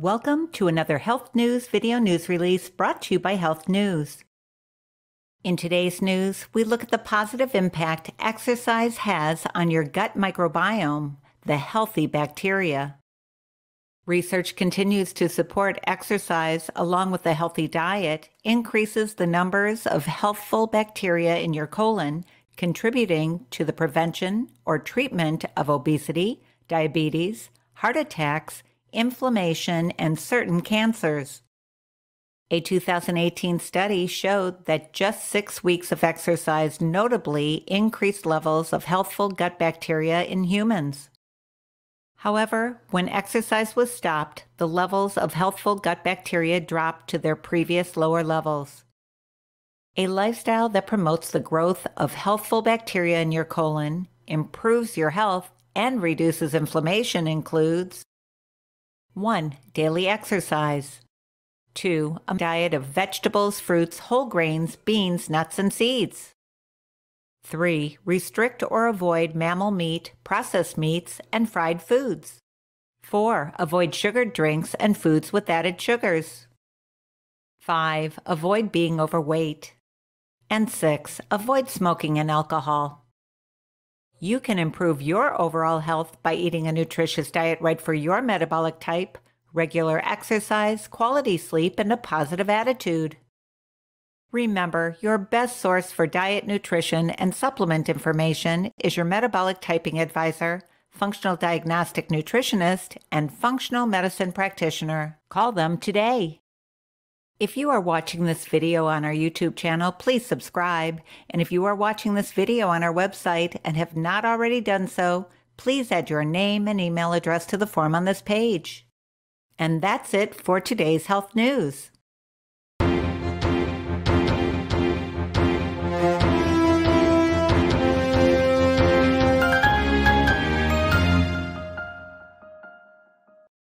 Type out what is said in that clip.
Welcome to another Health News video news release brought to you by Health News. In today's news, we look at the positive impact exercise has on your gut microbiome, the healthy bacteria. Research continues to support exercise along with a healthy diet increases the numbers of healthful bacteria in your colon, contributing to the prevention or treatment of obesity, diabetes, heart attacks, inflammation, and certain cancers. A 2018 study showed that just six weeks of exercise notably increased levels of healthful gut bacteria in humans. However, when exercise was stopped, the levels of healthful gut bacteria dropped to their previous lower levels. A lifestyle that promotes the growth of healthful bacteria in your colon, improves your health, and reduces inflammation includes 1. Daily exercise. 2. A diet of vegetables, fruits, whole grains, beans, nuts, and seeds. 3. Restrict or avoid mammal meat, processed meats, and fried foods. 4. Avoid sugared drinks and foods with added sugars. 5. Avoid being overweight. And 6. Avoid smoking and alcohol. You can improve your overall health by eating a nutritious diet right for your metabolic type, regular exercise, quality sleep, and a positive attitude. Remember, your best source for diet, nutrition, and supplement information is your metabolic typing advisor, functional diagnostic nutritionist, and functional medicine practitioner. Call them today. If you are watching this video on our YouTube channel, please subscribe. And if you are watching this video on our website and have not already done so, please add your name and email address to the form on this page. And that's it for today's health news.